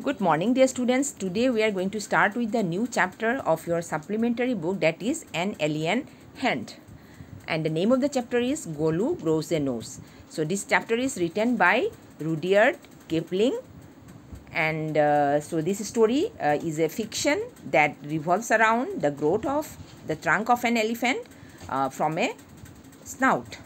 Good morning dear students. Today we are going to start with the new chapter of your supplementary book that is An Alien Hand. And the name of the chapter is Golu Grows a Nose. So this chapter is written by Rudyard Kipling and uh, so this story uh, is a fiction that revolves around the growth of the trunk of an elephant uh, from a snout.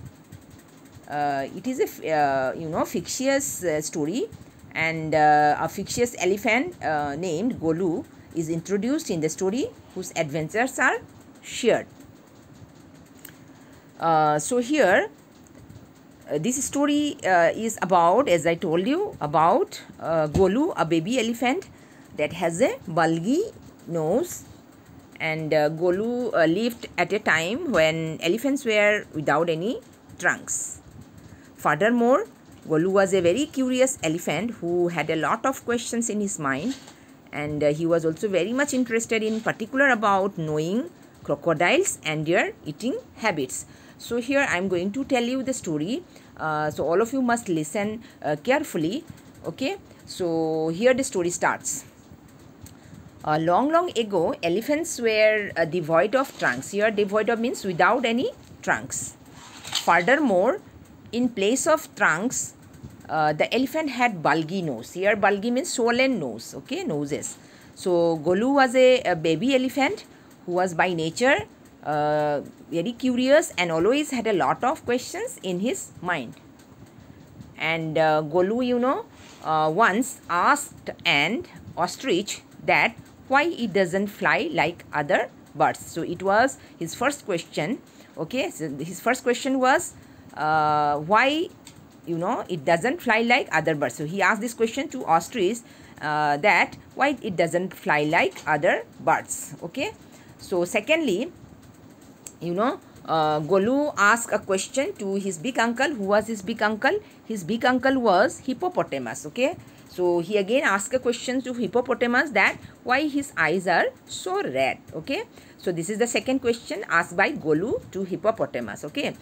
Uh, it is a uh, you know fictitious uh, story and uh, a fictitious elephant uh, named Golu is introduced in the story whose adventures are shared. Uh, so here uh, this story uh, is about as I told you about uh, Golu a baby elephant that has a bulgy nose and Golu lived at a time when elephants were without any trunks. Furthermore, Walu was a very curious elephant who had a lot of questions in his mind and uh, he was also very much interested in particular about knowing crocodiles and their eating habits. So here I am going to tell you the story. Uh, so all of you must listen uh, carefully. Okay. So here the story starts. Uh, long long ago elephants were uh, devoid of trunks. Here devoid of means without any trunks. Furthermore in place of trunks, uh, the elephant had bulgy nose. Here bulgy means swollen nose, okay, noses. So Golu was a, a baby elephant who was by nature uh, very curious and always had a lot of questions in his mind. And uh, Golu, you know, uh, once asked an ostrich that why it doesn't fly like other birds. So it was his first question. Okay, so his first question was uh, why you know it doesn't fly like other birds so he asked this question to ostrich uh, that why it doesn't fly like other birds okay so secondly you know uh, Golu asked a question to his big uncle who was his big uncle his big uncle was hippopotamus okay so he again asked a question to hippopotamus that why his eyes are so red okay so this is the second question asked by Golu to hippopotamus. Okay.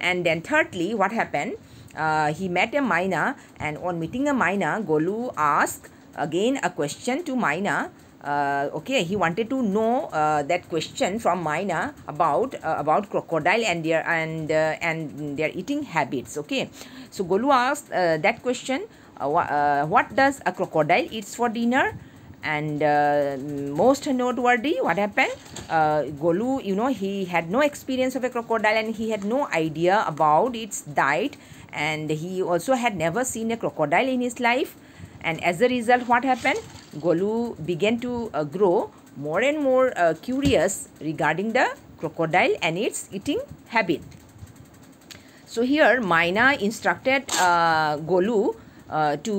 And then thirdly, what happened? Uh, he met a miner and on meeting a miner, Golu asked again a question to miner. Uh, okay, he wanted to know uh, that question from miner about uh, about crocodile and their and uh, and their eating habits. Okay, so Golu asked uh, that question. Uh, what does a crocodile eats for dinner? and uh, most noteworthy what happened uh, golu you know he had no experience of a crocodile and he had no idea about its diet and he also had never seen a crocodile in his life and as a result what happened golu began to uh, grow more and more uh, curious regarding the crocodile and its eating habit so here Maya instructed uh, Golu uh, to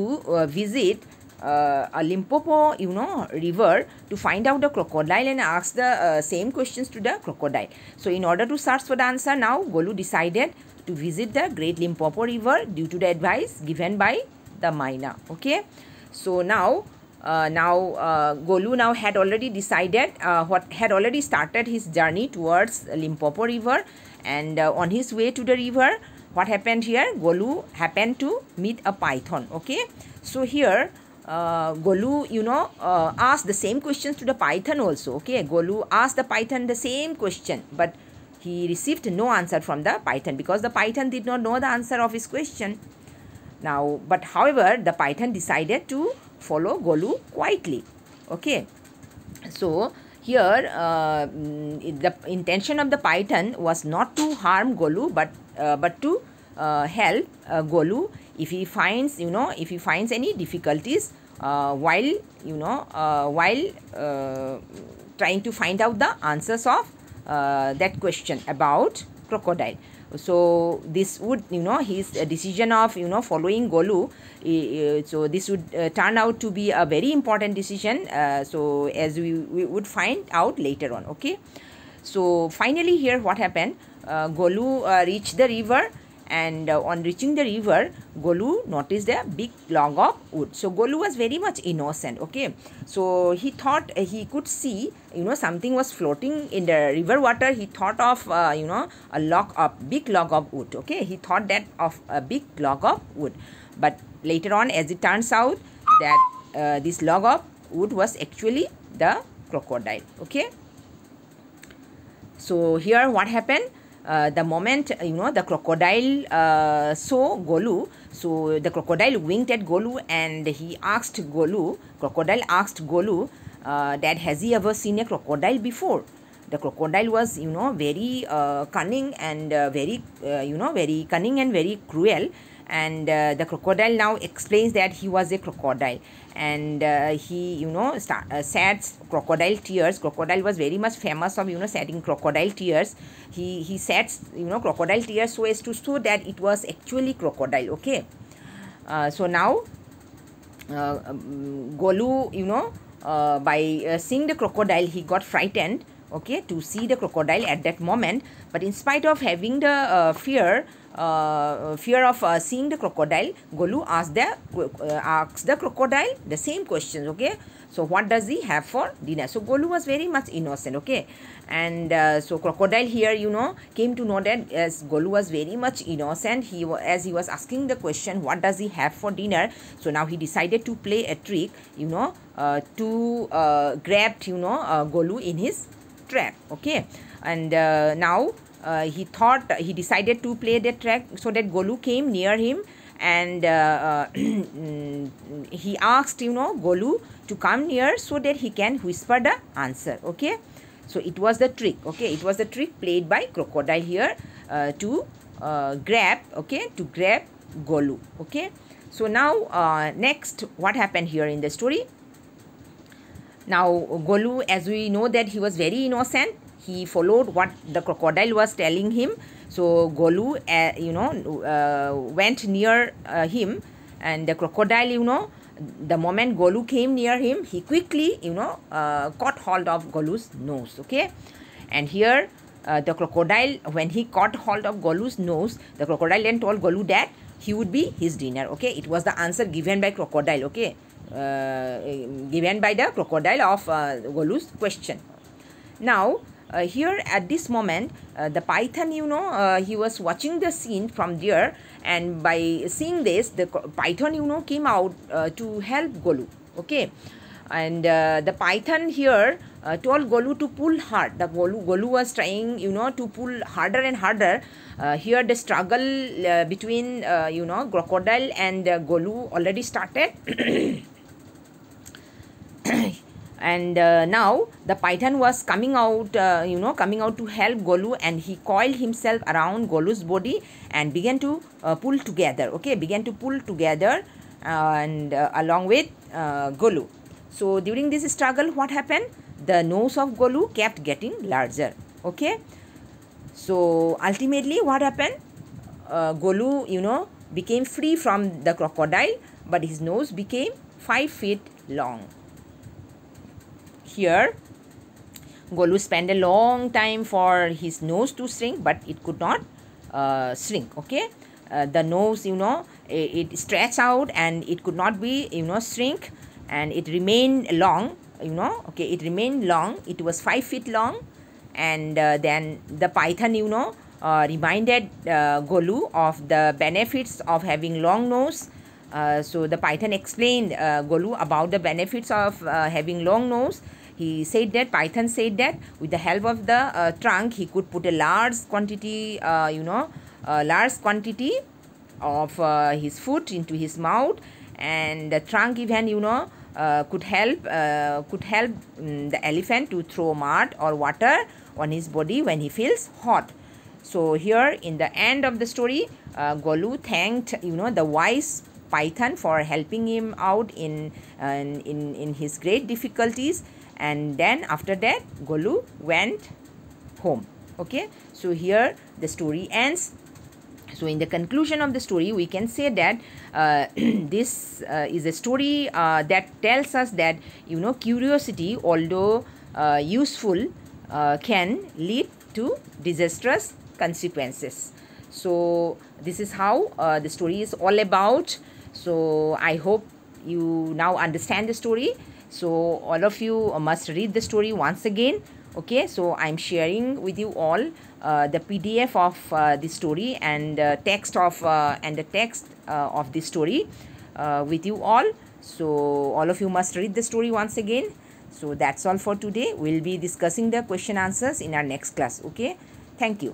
visit uh, a Limpopo, you know, river to find out the crocodile and ask the uh, same questions to the crocodile. So, in order to search for the answer, now Golu decided to visit the Great Limpopo River due to the advice given by the miner. Okay. So, now uh, now uh, Golu now had already decided uh, what had already started his journey towards Limpopo river and uh, on his way to the river what happened here Golu happened to meet a python okay so here uh, Golu, you know, uh, asked the same questions to the python also. Okay, Golu asked the python the same question, but he received no answer from the python because the python did not know the answer of his question. Now, but however, the python decided to follow Golu quietly. Okay, so here uh, the intention of the python was not to harm Golu, but uh, but to uh, help uh, Golu if he finds you know if he finds any difficulties uh, while you know uh, while uh, trying to find out the answers of that question about crocodile so this would you know his decision of you know following golu uh, so this would uh, turn out to be a very important decision uh, so as we, we would find out later on okay so finally here what happened golu reached the river and uh, on reaching the river Golu noticed a big log of wood. So Golu was very much innocent okay. So he thought uh, he could see you know something was floating in the river water he thought of uh, you know a log of big log of wood okay he thought that of a big log of wood but later on as it turns out that uh, this log of wood was actually the crocodile okay. So here what happened uh, the moment you know the crocodile uh, saw Golu, so the crocodile winked at Golu and he asked Golu, crocodile asked Golu uh, that has he ever seen a crocodile before? the crocodile was you know very uh, cunning and uh, very uh, you know very cunning and very cruel and uh, the crocodile now explains that he was a crocodile and uh, he you know start, uh, sad crocodile tears crocodile was very much famous of you know setting crocodile tears he he sets you know crocodile tears so as to show that it was actually crocodile okay so now uh, um, golu you know uh, by uh, seeing the crocodile he got frightened okay to see the crocodile at that moment but in spite of having the uh, fear uh, fear of uh, seeing the crocodile golu asked the uh, asks the crocodile the same questions okay so what does he have for dinner so golu was very much innocent okay and uh, so crocodile here you know came to know that as golu was very much innocent he as he was asking the question what does he have for dinner so now he decided to play a trick you know uh, to grab you know golu in his track okay and uh, now uh, he thought uh, he decided to play the track so that golu came near him and uh, uh, he asked you know golu to come near so that he can whisper the answer okay so it was the trick okay it was the trick played by crocodile here to grab okay to grab golu okay so now next what happened here in the story now, Golu, as we know that he was very innocent, he followed what the crocodile was telling him. So, Golu, uh, you know, uh, went near uh, him and the crocodile, you know, the moment Golu came near him, he quickly, you know, uh, caught hold of Golu's nose, okay? And here, uh, the crocodile, when he caught hold of Golu's nose, the crocodile then told Golu that he would be his dinner, okay? It was the answer given by crocodile, okay? Uh, given by the crocodile of uh, Golu's question. Now, uh, here at this moment uh, the python you know uh, he was watching the scene from there and by seeing this the python you know came out uh, to help golu okay and the python here told golu to pull hard the golu, golu was trying you know to pull harder and harder here the struggle between you know crocodile and golu already started and uh, now the python was coming out uh, you know coming out to help golu and he coiled himself around golu's body and began to uh, pull together okay began to pull together uh, and uh, along with uh, golu so during this struggle what happened the nose of golu kept getting larger okay so ultimately what happened golu you know became free from the crocodile but his nose became 5 feet long here Golu spent a long time for his nose to shrink but it could not uh, shrink okay uh, the nose you know it, it stretched out and it could not be you know shrink and it remained long you know okay it remained long it was five feet long and uh, then the python you know uh, reminded uh, Golu of the benefits of having long nose uh, so the python explained uh, Golu about the benefits of uh, having long nose he said that, Python said that with the help of the uh, trunk, he could put a large quantity, uh, you know, a large quantity of uh, his foot into his mouth and the trunk even, you know, uh, could help uh, could help um, the elephant to throw mud or water on his body when he feels hot so here in the end of the story uh, golu thanked you know the wise python for helping him out in uh, in in, in his great difficulties and then after that Golu went home okay so here the story ends so in the conclusion of the story we can say that uh, this uh, is a story uh, that tells us that you know curiosity although uh, useful uh, can lead to disastrous consequences so this is how uh, the story is all about so i hope you now understand the story so all of you uh, must read the story once again. Okay, so I'm sharing with you all uh, the PDF of uh, the story and uh, text of uh, and the text uh, of the story with you all. So all of you must read the story once again. So that's all for today. We'll be discussing the question answers in our next class. Okay, thank you.